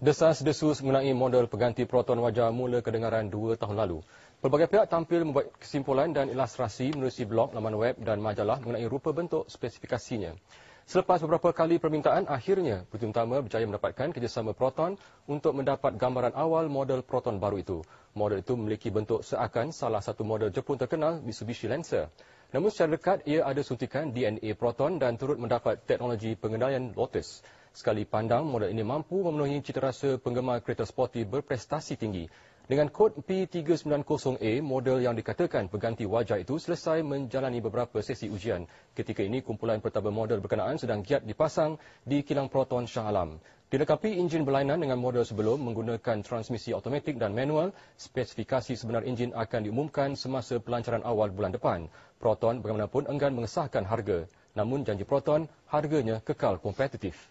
Desas-desus mengenai model pengganti proton wajah mula kedengaran dua tahun lalu. Pelbagai pihak tampil membuat kesimpulan dan ilustrasi melalui blog, laman web dan majalah mengenai rupa bentuk spesifikasinya. Selepas beberapa kali permintaan, akhirnya Putih Utama berjaya mendapatkan kerjasama Proton untuk mendapat gambaran awal model Proton baru itu. Model itu memiliki bentuk seakan salah satu model Jepun terkenal Mitsubishi Lancer. Namun secara dekat, ia ada suntikan DNA Proton dan turut mendapat teknologi pengendalian Lotus. Sekali pandang, model ini mampu memenuhi citarasa penggemar kereta sporty berprestasi tinggi. Dengan kod P390A, model yang dikatakan pengganti wajah itu selesai menjalani beberapa sesi ujian. Ketika ini, kumpulan pertama model berkenaan sedang giat dipasang di kilang proton Shah Alam. Dilengkapi enjin berlainan dengan model sebelum menggunakan transmisi automatik dan manual, spesifikasi sebenar enjin akan diumumkan semasa pelancaran awal bulan depan. Proton bagaimanapun enggan mengesahkan harga. Namun janji Proton, harganya kekal kompetitif.